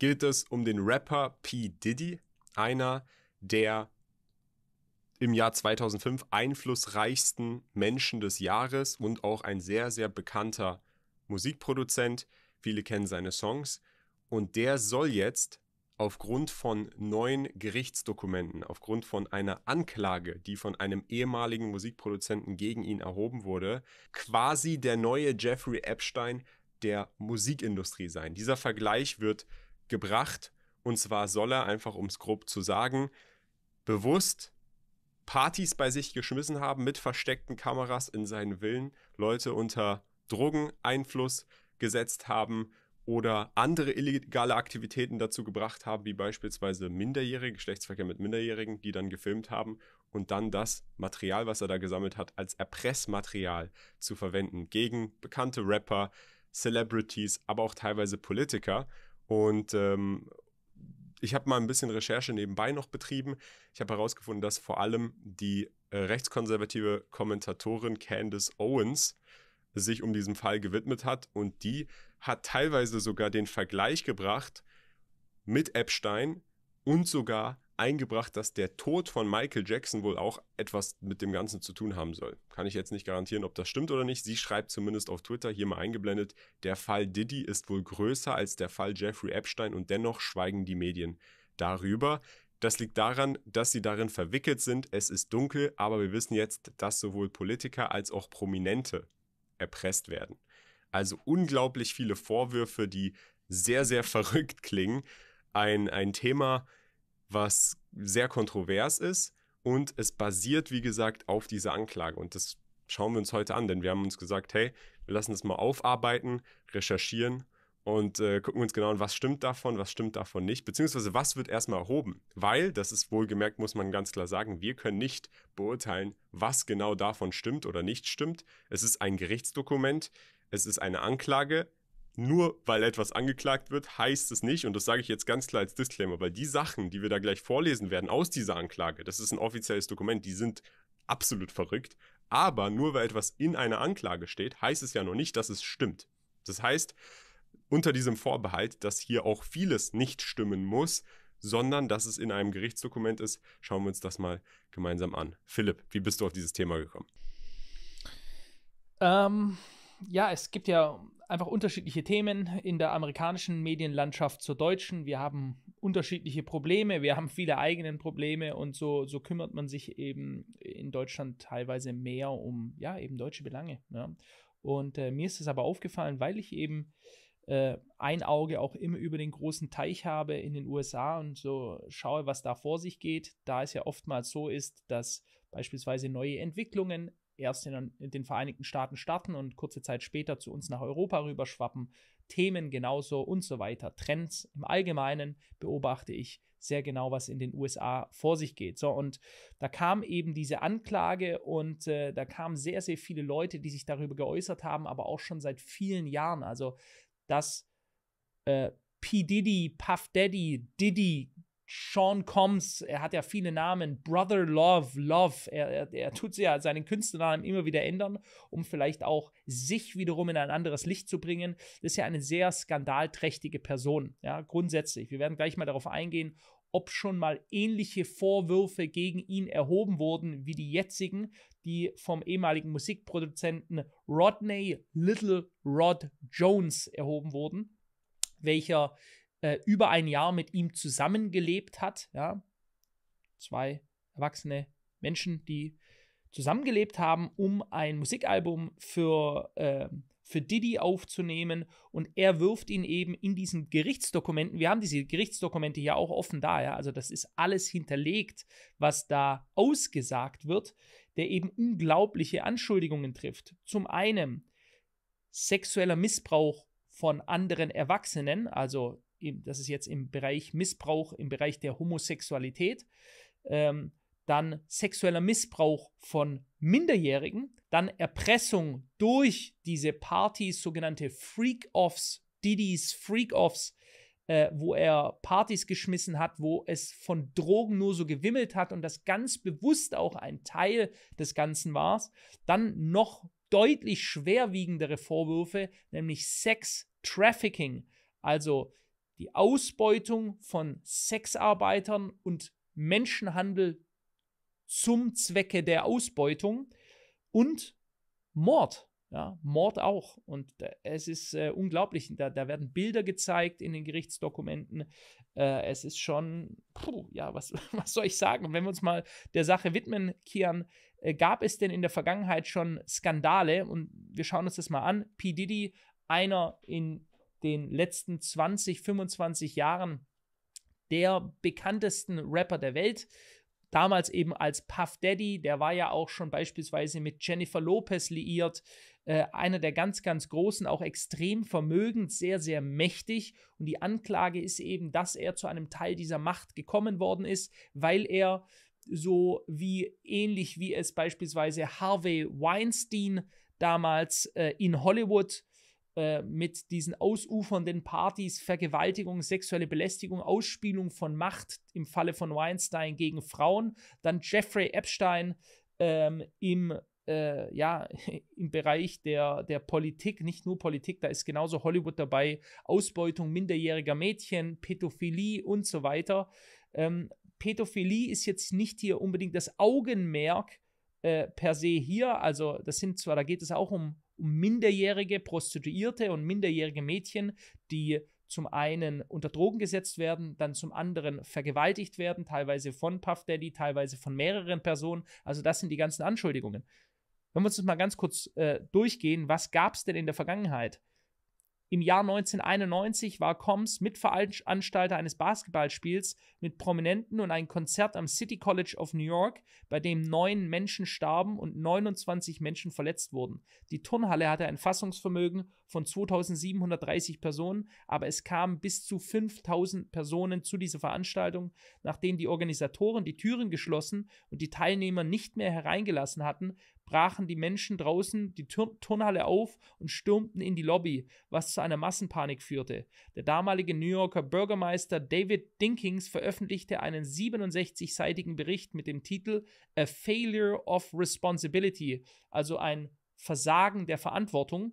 gilt es um den Rapper P. Diddy, einer der im Jahr 2005 einflussreichsten Menschen des Jahres und auch ein sehr, sehr bekannter Musikproduzent. Viele kennen seine Songs. Und der soll jetzt aufgrund von neuen Gerichtsdokumenten, aufgrund von einer Anklage, die von einem ehemaligen Musikproduzenten gegen ihn erhoben wurde, quasi der neue Jeffrey Epstein der Musikindustrie sein. Dieser Vergleich wird gebracht. Und zwar soll er, einfach um es grob zu sagen, bewusst Partys bei sich geschmissen haben mit versteckten Kameras in seinen Willen, Leute unter Drogeneinfluss gesetzt haben oder andere illegale Aktivitäten dazu gebracht haben, wie beispielsweise Minderjährige, Geschlechtsverkehr mit Minderjährigen, die dann gefilmt haben und dann das Material, was er da gesammelt hat, als Erpressmaterial zu verwenden gegen bekannte Rapper, Celebrities, aber auch teilweise Politiker. Und ähm, ich habe mal ein bisschen Recherche nebenbei noch betrieben. Ich habe herausgefunden, dass vor allem die äh, rechtskonservative Kommentatorin Candace Owens sich um diesen Fall gewidmet hat und die hat teilweise sogar den Vergleich gebracht mit Epstein und sogar eingebracht, dass der Tod von Michael Jackson wohl auch etwas mit dem Ganzen zu tun haben soll. Kann ich jetzt nicht garantieren, ob das stimmt oder nicht. Sie schreibt zumindest auf Twitter, hier mal eingeblendet, der Fall Diddy ist wohl größer als der Fall Jeffrey Epstein und dennoch schweigen die Medien darüber. Das liegt daran, dass sie darin verwickelt sind. Es ist dunkel, aber wir wissen jetzt, dass sowohl Politiker als auch Prominente erpresst werden. Also unglaublich viele Vorwürfe, die sehr, sehr verrückt klingen. Ein, ein Thema, äh, was sehr kontrovers ist und es basiert, wie gesagt, auf dieser Anklage. Und das schauen wir uns heute an, denn wir haben uns gesagt, hey, wir lassen das mal aufarbeiten, recherchieren und äh, gucken uns genau an, was stimmt davon, was stimmt davon nicht, beziehungsweise was wird erstmal erhoben. Weil, das ist wohlgemerkt, muss man ganz klar sagen, wir können nicht beurteilen, was genau davon stimmt oder nicht stimmt. Es ist ein Gerichtsdokument, es ist eine Anklage, nur weil etwas angeklagt wird, heißt es nicht, und das sage ich jetzt ganz klar als Disclaimer, weil die Sachen, die wir da gleich vorlesen werden aus dieser Anklage, das ist ein offizielles Dokument, die sind absolut verrückt. Aber nur weil etwas in einer Anklage steht, heißt es ja noch nicht, dass es stimmt. Das heißt, unter diesem Vorbehalt, dass hier auch vieles nicht stimmen muss, sondern dass es in einem Gerichtsdokument ist, schauen wir uns das mal gemeinsam an. Philipp, wie bist du auf dieses Thema gekommen? Ähm, ja, es gibt ja einfach unterschiedliche Themen in der amerikanischen Medienlandschaft zur deutschen. Wir haben unterschiedliche Probleme, wir haben viele eigenen Probleme und so, so kümmert man sich eben in Deutschland teilweise mehr um, ja, eben deutsche Belange. Ja. Und äh, mir ist es aber aufgefallen, weil ich eben äh, ein Auge auch immer über den großen Teich habe in den USA und so schaue, was da vor sich geht, da es ja oftmals so ist, dass beispielsweise neue Entwicklungen erst in, den Vereinigten Staaten starten und kurze Zeit später zu uns nach Europa rüberschwappen. Themen genauso und so weiter. Trends im Allgemeinen beobachte ich sehr genau, was in den USA vor sich geht. So, und da kam eben diese Anklage und äh, da kamen sehr, sehr viele Leute, die sich darüber geäußert haben, aber auch schon seit vielen Jahren. Also, dass äh, P. Diddy, Puff Daddy, Diddy, Sean Combs, er hat ja viele Namen, Brother Love, Love, er, er, er tut ja seinen Künstlernamen immer wieder ändern, um vielleicht auch sich wiederum in ein anderes Licht zu bringen. Das ist ja eine sehr skandalträchtige Person, ja, grundsätzlich. Wir werden gleich mal darauf eingehen, ob schon mal ähnliche Vorwürfe gegen ihn erhoben wurden wie die jetzigen, die vom ehemaligen Musikproduzenten Rodney Little Rod Jones erhoben wurden, welcher äh, über ein Jahr mit ihm zusammengelebt hat. Ja? Zwei erwachsene Menschen, die zusammengelebt haben, um ein Musikalbum für, äh, für Diddy aufzunehmen. Und er wirft ihn eben in diesen Gerichtsdokumenten, wir haben diese Gerichtsdokumente hier auch offen da, ja, also das ist alles hinterlegt, was da ausgesagt wird, der eben unglaubliche Anschuldigungen trifft. Zum einen sexueller Missbrauch von anderen Erwachsenen, also das ist jetzt im Bereich Missbrauch, im Bereich der Homosexualität, ähm, dann sexueller Missbrauch von Minderjährigen, dann Erpressung durch diese Partys, sogenannte Freak-Offs, Didis Freak-Offs, äh, wo er Partys geschmissen hat, wo es von Drogen nur so gewimmelt hat und das ganz bewusst auch ein Teil des Ganzen war. Dann noch deutlich schwerwiegendere Vorwürfe, nämlich Sex-Trafficking, also die Ausbeutung von Sexarbeitern und Menschenhandel zum Zwecke der Ausbeutung und Mord. Ja, Mord auch. Und es ist äh, unglaublich. Da, da, werden Bilder gezeigt in den Gerichtsdokumenten. Äh, es ist schon, puh, ja, was, was soll ich sagen? Und wenn wir uns mal der Sache widmen, Kian, äh, gab es denn in der Vergangenheit schon Skandale? Und wir schauen uns das mal an. P. Diddy, einer in den letzten 20, 25 Jahren der bekanntesten Rapper der Welt. Damals eben als Puff Daddy, der war ja auch schon beispielsweise mit Jennifer Lopez liiert. Äh, einer der ganz, ganz großen, auch extrem vermögend, sehr, sehr mächtig. Und die Anklage ist eben, dass er zu einem Teil dieser Macht gekommen worden ist, weil er so wie ähnlich wie es beispielsweise Harvey Weinstein damals äh, in Hollywood äh, mit diesen ausufernden Partys, Vergewaltigung, sexuelle Belästigung, Ausspielung von Macht im Falle von Weinstein gegen Frauen, dann Jeffrey Epstein ähm, im äh, ja, im Bereich der, der Politik, nicht nur Politik, da ist genauso Hollywood dabei, Ausbeutung minderjähriger Mädchen, Pädophilie und so weiter. Ähm, Pädophilie ist jetzt nicht hier unbedingt das Augenmerk äh, per se hier, also das sind zwar, da geht es auch um um minderjährige Prostituierte und minderjährige Mädchen, die zum einen unter Drogen gesetzt werden, dann zum anderen vergewaltigt werden, teilweise von Puff Daddy, teilweise von mehreren Personen. Also das sind die ganzen Anschuldigungen. Wenn wir uns das mal ganz kurz äh, durchgehen, was gab es denn in der Vergangenheit? Im Jahr 1991 war Combs Mitveranstalter eines Basketballspiels mit Prominenten und ein Konzert am City College of New York, bei dem neun Menschen starben und 29 Menschen verletzt wurden. Die Turnhalle hatte ein Fassungsvermögen von 2730 Personen, aber es kamen bis zu 5000 Personen zu dieser Veranstaltung, nachdem die Organisatoren die Türen geschlossen und die Teilnehmer nicht mehr hereingelassen hatten, brachen die Menschen draußen die Tur Turnhalle auf und stürmten in die Lobby, was zu einer Massenpanik führte. Der damalige New Yorker Bürgermeister David Dinkins veröffentlichte einen 67-seitigen Bericht mit dem Titel A Failure of Responsibility, also ein Versagen der Verantwortung,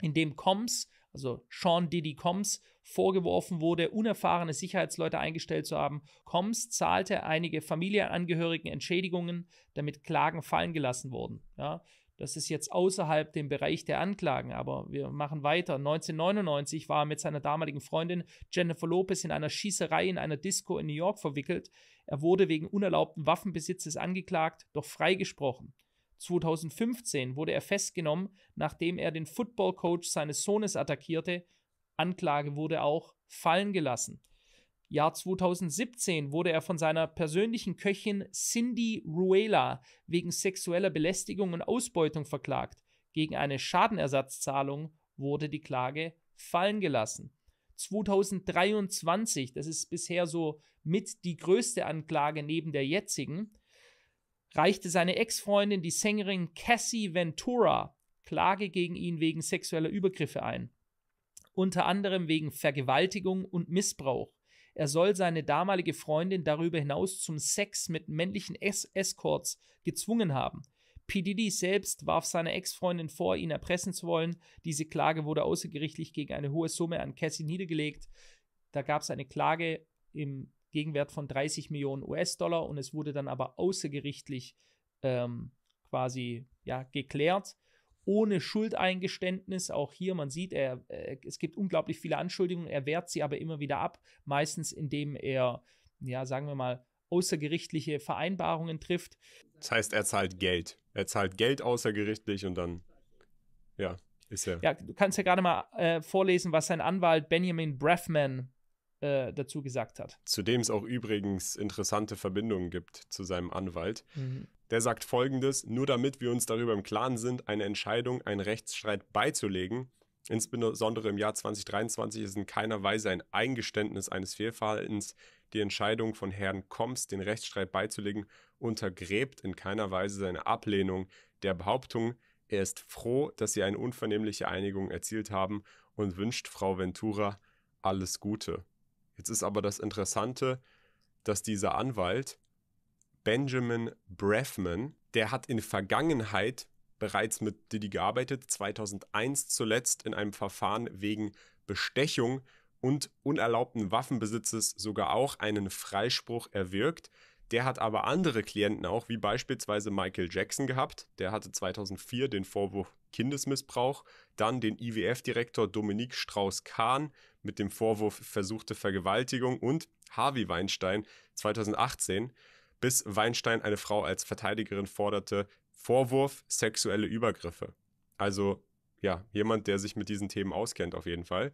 in dem Combs also Sean Diddy Combs, vorgeworfen wurde, unerfahrene Sicherheitsleute eingestellt zu haben. Combs zahlte einige Familienangehörigen Entschädigungen, damit Klagen fallen gelassen wurden. Ja, das ist jetzt außerhalb dem Bereich der Anklagen, aber wir machen weiter. 1999 war er mit seiner damaligen Freundin Jennifer Lopez in einer Schießerei in einer Disco in New York verwickelt. Er wurde wegen unerlaubten Waffenbesitzes angeklagt, doch freigesprochen. 2015 wurde er festgenommen, nachdem er den Footballcoach seines Sohnes attackierte. Anklage wurde auch fallen gelassen. Jahr 2017 wurde er von seiner persönlichen Köchin Cindy Ruela wegen sexueller Belästigung und Ausbeutung verklagt. Gegen eine Schadenersatzzahlung wurde die Klage fallen gelassen. 2023, das ist bisher so mit die größte Anklage neben der jetzigen, reichte seine Ex-Freundin, die Sängerin Cassie Ventura, Klage gegen ihn wegen sexueller Übergriffe ein. Unter anderem wegen Vergewaltigung und Missbrauch. Er soll seine damalige Freundin darüber hinaus zum Sex mit männlichen es Escorts gezwungen haben. PDD selbst warf seiner Ex-Freundin vor, ihn erpressen zu wollen. Diese Klage wurde außergerichtlich gegen eine hohe Summe an Cassie niedergelegt. Da gab es eine Klage im Gegenwert von 30 Millionen US-Dollar und es wurde dann aber außergerichtlich ähm, quasi ja, geklärt ohne Schuldeingeständnis. Auch hier, man sieht, er, äh, es gibt unglaublich viele Anschuldigungen, er wehrt sie aber immer wieder ab, meistens indem er, ja, sagen wir mal, außergerichtliche Vereinbarungen trifft. Das heißt, er zahlt Geld. Er zahlt Geld außergerichtlich und dann, ja, ist er. Ja, du kannst ja gerade mal äh, vorlesen, was sein Anwalt Benjamin Breffman äh, dazu gesagt hat. Zudem es auch übrigens interessante Verbindungen gibt zu seinem Anwalt. Mhm. Der sagt folgendes, nur damit wir uns darüber im Klaren sind, eine Entscheidung, einen Rechtsstreit beizulegen, insbesondere im Jahr 2023, ist in keiner Weise ein Eingeständnis eines Fehlverhaltens. Die Entscheidung von Herrn Koms, den Rechtsstreit beizulegen, untergräbt in keiner Weise seine Ablehnung der Behauptung, er ist froh, dass sie eine unvernehmliche Einigung erzielt haben und wünscht Frau Ventura alles Gute. Jetzt ist aber das Interessante, dass dieser Anwalt Benjamin Breffman, der hat in Vergangenheit bereits mit Diddy gearbeitet, 2001 zuletzt in einem Verfahren wegen Bestechung und unerlaubten Waffenbesitzes sogar auch einen Freispruch erwirkt. Der hat aber andere Klienten auch, wie beispielsweise Michael Jackson gehabt. Der hatte 2004 den Vorwurf Kindesmissbrauch, dann den IWF-Direktor Dominique Strauss-Kahn mit dem Vorwurf versuchte Vergewaltigung und Harvey Weinstein 2018, bis Weinstein eine Frau als Verteidigerin forderte, Vorwurf sexuelle Übergriffe. Also ja, jemand, der sich mit diesen Themen auskennt auf jeden Fall.